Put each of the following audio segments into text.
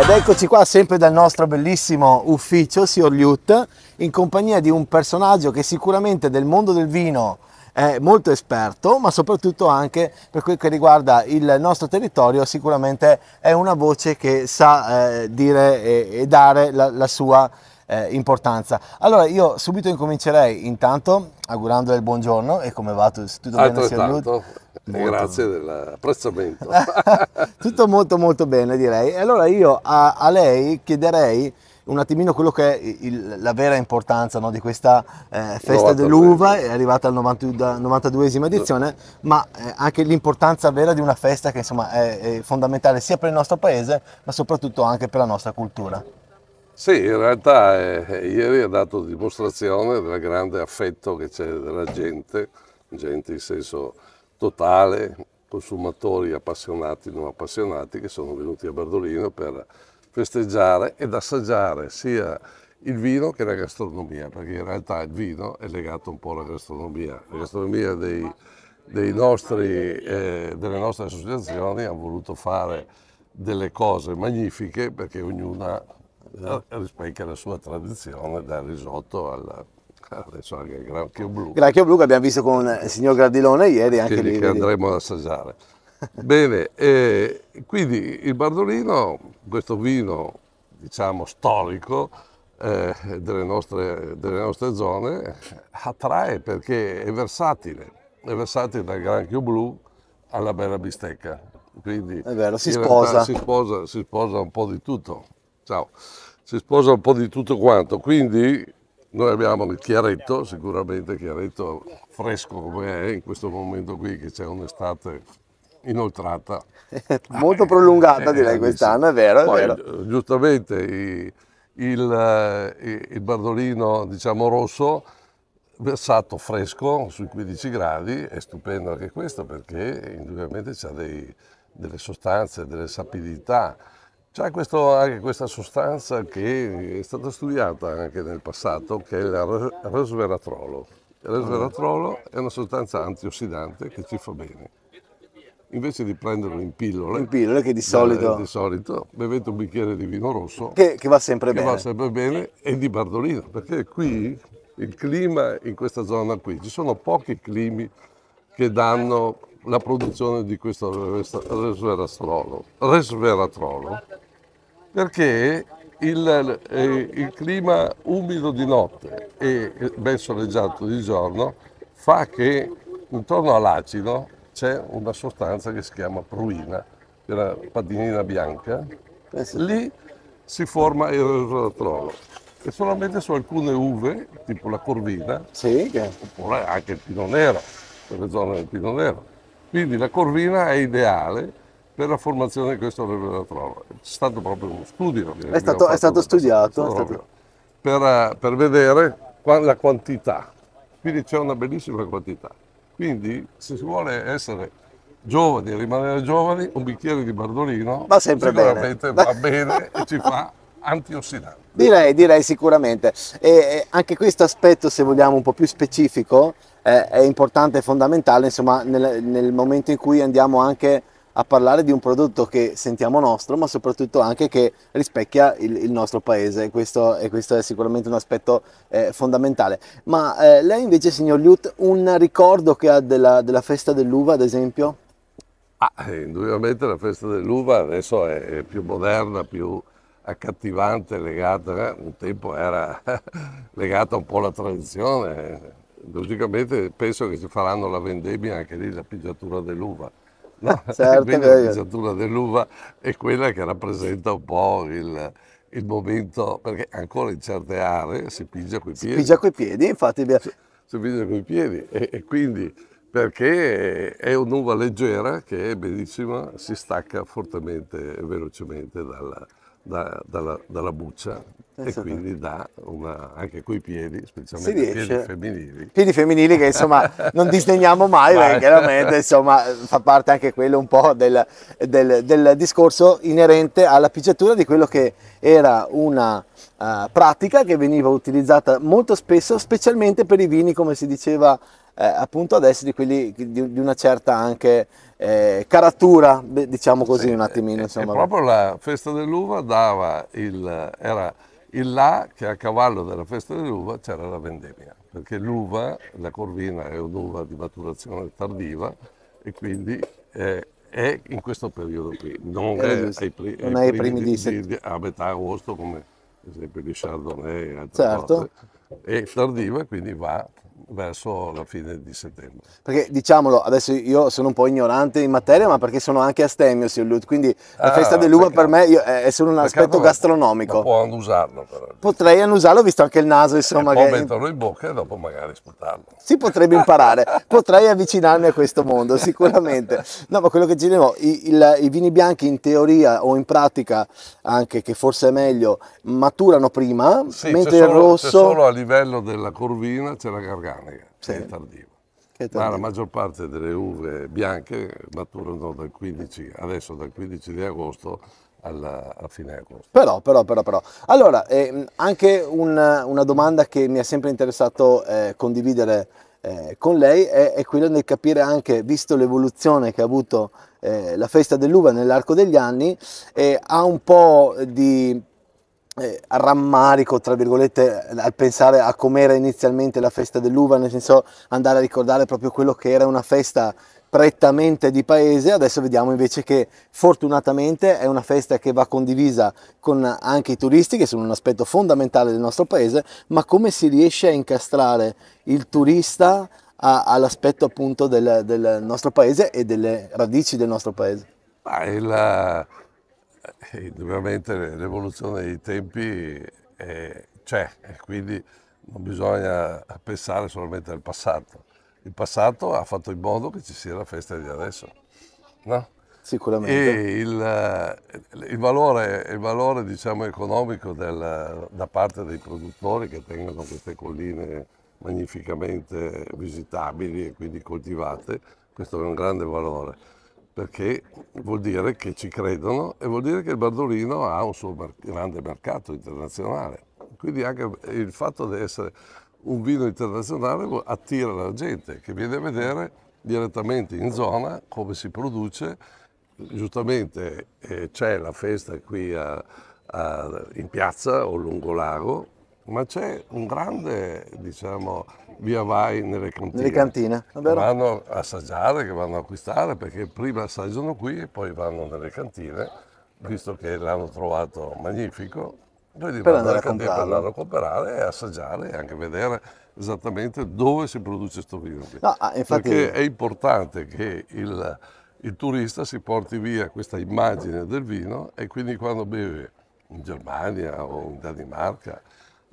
Ed eccoci qua sempre dal nostro bellissimo ufficio Siorliut in compagnia di un personaggio che sicuramente del mondo del vino è molto esperto, ma soprattutto anche per quel che riguarda il nostro territorio sicuramente è una voce che sa eh, dire e, e, dare la, la sua eh, importanza. Allora io subito incomincerei intanto augurandole il buongiorno e come va? Tutto ah, bene? Signor Molto. Grazie dell'apprezzamento. Tutto molto molto bene direi. E allora io a, a lei chiederei un attimino quello che è il, la vera importanza no, di questa eh, festa 93. dell'uva, è arrivata alla 92esima edizione, ma eh, anche l'importanza vera di una festa che insomma è, è, fondamentale sia per il nostro paese, ma soprattutto anche per la nostra cultura. Sì, in realtà eh, eh ieri ha dato dimostrazione del grande affetto che c'è della gente, gente in senso totale, consumatori appassionati, non appassionati, che sono venuti a Bardolino per festeggiare ed assaggiare sia il vino che la gastronomia, perché in realtà il vino è legato un po' alla gastronomia. La gastronomia dei, dei nostri, eh, delle nostre associazioni ha voluto fare delle cose magnifiche perché ognuna eh, rispecchia la sua tradizione dal risotto al adesso anche il granchio blu. Granchio blu che abbiamo visto con il signor Gradilone ieri anche che, lì. Che andremo ad assaggiare. Bene, eh, quindi il Bardolino, questo vino diciamo storico eh, delle, nostre, delle, nostre, zone, attrae perché è versatile, è versatile dal granchio blu alla bella bistecca. Quindi è vero, si sposa. si sposa. Si sposa un po' di tutto. Ciao. Si sposa un po' di tutto quanto, quindi noi abbiamo il chiaretto, sicuramente chiaretto fresco come è in questo momento qui che c'è un'estate inoltrata. Molto prolungata direi eh, quest'anno, è vero, è Poi, vero. Giustamente il, eh, il, il bardolino diciamo rosso versato fresco sui 15 gradi è stupendo anche questo perché indubbiamente ha delle sostanze, delle sapidità c'è questo, anche questa sostanza che è stata studiata anche nel passato, che è il resveratrolo. Il resveratrolo è una sostanza antiossidante che ci fa bene. Invece di prenderlo in pillole, in pillole che di solito, di solito bevete un bicchiere di vino rosso, che, che va sempre che bene, va sempre bene e di Bardolino, perché qui il clima in questa zona qui, ci sono pochi climi che danno la produzione di questo resveratrolo. resveratrolo perché il, eh, il clima umido di notte e ben soleggiato di giorno fa che intorno all'acido c'è una sostanza che si chiama pruina, che è una padinina bianca, eh lì si forma il rotrolo. E solamente su alcune uve, tipo la corvina, sì. oppure anche il pino nero, per le zone del pino nero. Quindi la corvina è ideale per la formazione di questo avrebbe da trovare. È stato proprio uno studio. È stato, è stato studiato. È stato... Per, eh, per, vedere la quantità. Quindi c'è una bellissima quantità. Quindi se si vuole essere giovani, e rimanere giovani, un bicchiere di Bardolino va sempre bene. va bene e ci fa antiossidante. Direi, direi sicuramente. E anche questo aspetto, se vogliamo, un po' più specifico, eh, è importante e fondamentale, insomma, nel, nel momento in cui andiamo anche a parlare di un prodotto che sentiamo nostro, ma soprattutto anche che rispecchia il, il nostro paese. Questo, e questo è sicuramente un aspetto eh, fondamentale. Ma eh, lei invece, signor Liut, un ricordo che ha della, della festa dell'uva, ad esempio? Ah, eh, indubbiamente la festa dell'uva adesso è più moderna, più accattivante, legata, eh, un tempo era legata un po' alla tradizione. Eh. Logicamente penso che ci faranno la vendemmia anche lì, la pigiatura dell'uva. No? Eh, certo, quindi la liceatura dell'uva è quella che rappresenta un po' il, il momento, perché ancora in certe aree si pigia coi piedi. Si pigia coi piedi, infatti. Si, si pigia coi piedi e, e quindi perché è un'uva leggera che è benissima, si stacca fortemente e velocemente dalla, da, dalla, dalla, buccia e esatto. quindi da una, anche coi piedi, specialmente i piedi femminili. Piedi femminili che insomma non disdegniamo mai, perché chiaramente insomma fa parte anche quello un po' del, del, del discorso inerente alla picciatura di quello che era una uh, pratica che veniva utilizzata molto spesso, specialmente per i vini, come si diceva eh, appunto adesso di quelli di, di una certa anche eh, caratura, diciamo così sì, un attimino. Eh, insomma. proprio la festa dell'uva dava il, era il là che a cavallo della festa dell'uva c'era la vendemmia, perché l'uva, la corvina è un'uva di maturazione tardiva e quindi è, è in questo periodo qui, non è, ai, pri, non ai, ai primi, primi di, di, a metà agosto come per esempio di Chardonnay e altre certo. cose, è tardiva e quindi va verso la fine di settembre. Perché diciamolo, adesso io sono un po' ignorante in materia, ma perché sono anche astemio sul LUT, quindi la ah, festa dell'uva per me eh, è solo un aspetto gastronomico. Ma può annusarlo però. Potrei annusarlo visto anche il naso, eh, insomma. E poi che... metterlo in bocca e dopo magari sputarlo. Si potrebbe imparare, potrei avvicinarmi a questo mondo sicuramente. No, ma quello che dicevo, i, il, i vini bianchi in teoria o in pratica anche, che forse è meglio, maturano prima, sì, mentre solo, il rosso... solo a livello della corvina c'è la gargantina organica, sì. che è tardiva. Ma la maggior parte delle uve bianche maturano dal 15, adesso dal 15 di agosto alla, a fine agosto. Però, però, però, però. Allora, eh, anche una, una, domanda che mi è sempre interessato eh, condividere eh, con lei è, è quella di capire anche, visto l'evoluzione che ha avuto eh, la festa dell'uva nell'arco degli anni, eh, ha un po' di eh, rammarico, tra virgolette, al pensare a com'era inizialmente la festa dell'uva, nel senso andare a ricordare proprio quello che era una festa prettamente di paese, adesso vediamo invece che fortunatamente è una festa che va condivisa con anche i turisti che sono un aspetto fondamentale del nostro paese, ma come si riesce a incastrare il turista all'aspetto appunto del, del, nostro paese e delle radici del nostro paese? Ah, il, eh, indubbiamente l'evoluzione dei tempi c'è e quindi non bisogna pensare solamente al passato. Il passato ha fatto in modo che ci sia la festa di adesso. No? Sicuramente. E il, eh, il, valore, il valore diciamo, economico del, da parte dei produttori che tengono queste colline magnificamente visitabili e quindi coltivate, questo è un grande valore perché vuol dire che ci credono e vuol dire che il Bardolino ha un suo mer grande mercato internazionale. Quindi anche il fatto di essere un vino internazionale attira la gente che viene a vedere direttamente in zona come si produce. Giustamente eh, c'è la festa qui a, a, in piazza o lungo lago, ma c'è un grande, diciamo, via vai nelle cantine. Nelle cantine, vero? Vanno a assaggiare, che vanno a acquistare, perché prima assaggiano qui e poi vanno nelle cantine, visto che l'hanno trovato magnifico. poi per andare, a cantina, per andare a comprare e assaggiare e anche vedere esattamente dove si produce questo vino. No, ah, infatti... Perché è importante che il, il turista si porti via questa immagine del vino e quindi quando beve in Germania o in Danimarca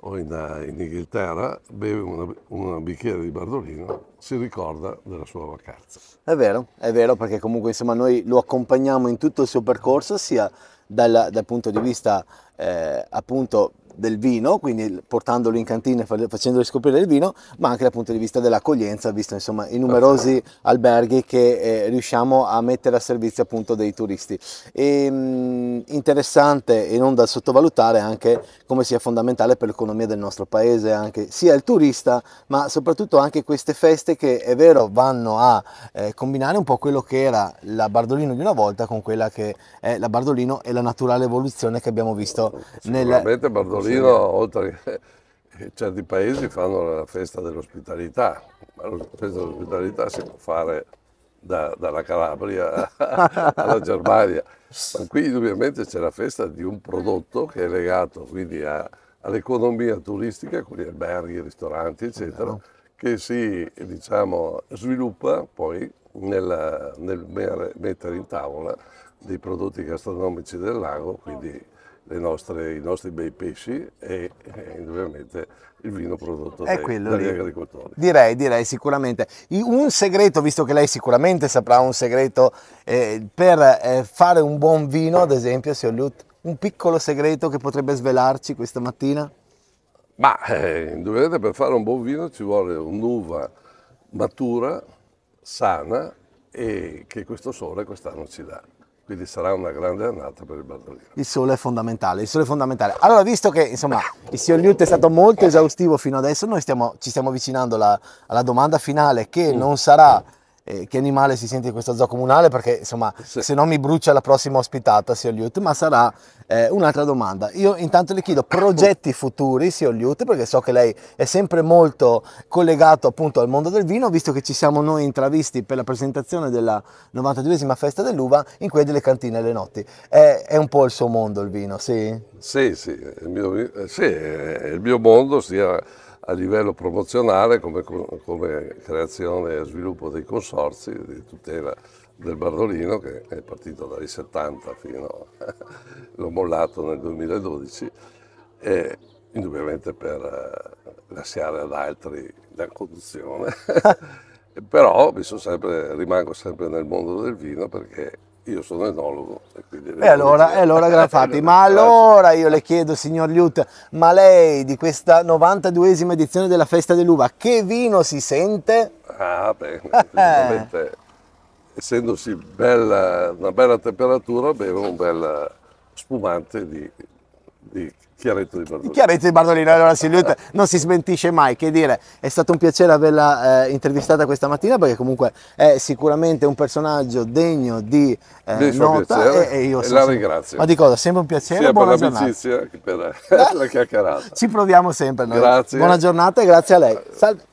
o in, eh, in Inghilterra, beve un bicchiere di Bardolino, si ricorda della sua vacanza. È vero, è vero, perché comunque insomma, noi lo accompagniamo in tutto il suo percorso, sia dal, dal punto di vista eh, appunto del vino, quindi portandolo in cantina e facendoli scoprire il vino, ma anche dal punto di vista dell'accoglienza, visto insomma i numerosi alberghi che eh, riusciamo a mettere a servizio appunto dei turisti. E, ehm, mh, interessante e non da sottovalutare anche come sia fondamentale per l'economia del nostro paese, anche sia il turista, ma soprattutto anche queste feste che è vero vanno a eh, combinare un po' quello che era la Bardolino di una volta con quella che è la Bardolino e la naturale evoluzione che abbiamo visto nel... Bardolino Torino, oltre che certi paesi fanno la festa dell'ospitalità, ma la festa dell'ospitalità si può fare da, dalla Calabria alla Germania. Ma qui indubbiamente c'è la festa di un prodotto che è legato quindi a, all'economia turistica, con gli alberghi, i ristoranti, eccetera, che si diciamo, sviluppa poi nella, nel mettere in tavola dei prodotti gastronomici del lago, quindi nostre, i nostri bei pesci e, e indubbiamente il vino prodotto dai, dagli lì. agricoltori. Direi, direi sicuramente. Un segreto, visto che lei sicuramente saprà un segreto eh, per eh, fare un buon vino, ad esempio, Siolut, un piccolo segreto che potrebbe svelarci questa mattina? Ma eh, indubbiamente per fare un buon vino ci vuole un'uva matura, sana e che questo sole quest'anno ci dà. Quindi sarà una grande annata per il Bartolino. Il sole è fondamentale, il sole è fondamentale. Allora, visto che insomma, il signor Newt è stato molto esaustivo fino adesso, noi stiamo, ci stiamo avvicinando la, alla domanda finale che non sarà eh, che animale si sente in questa zona comunale perché insomma sì. se no mi brucia la prossima ospitata Sio Liut, ma sarà eh, un'altra domanda. Io intanto le chiedo progetti futuri Sio Liut perché so che lei è sempre molto collegato appunto al mondo del vino visto che ci siamo noi intravisti per la presentazione della 92esima festa dell'uva in quelle delle cantine alle notti. È, è, un po' il suo mondo il vino, sì? Sì, sì, il mio, eh, sì, è il mio mondo sia... Sì, a livello promozionale come, come creazione e sviluppo dei consorzi di tutela del Bardolino che è partito dagli 70 fino a... l'ho mollato nel 2012 e indubbiamente per eh, lasciare ad altri la conduzione però sempre, rimango sempre nel mondo del vino perché io sono enologo e quindi... E allora, e allora Granfatti, ma allora io le chiedo, signor Liut, ma lei di questa 92esima edizione della Festa dell'Uva, che vino si sente? Ah beh, sicuramente, essendosi bella, una bella temperatura, bevo un bel spumante di, di Chiaretto di Bartolino. Chiaretto di Bartolino, allora Silvietta non si smentisce mai, che dire, è stato un piacere averla eh, intervistata questa mattina perché comunque è sicuramente un personaggio degno di eh, nota e, e, io e la ringrazio. Ma di cosa? Sempre un piacere, Sia buona per l'amicizia che per eh? la chiacchierata. Ci proviamo sempre noi. Grazie. Buona giornata e grazie a lei. Salve.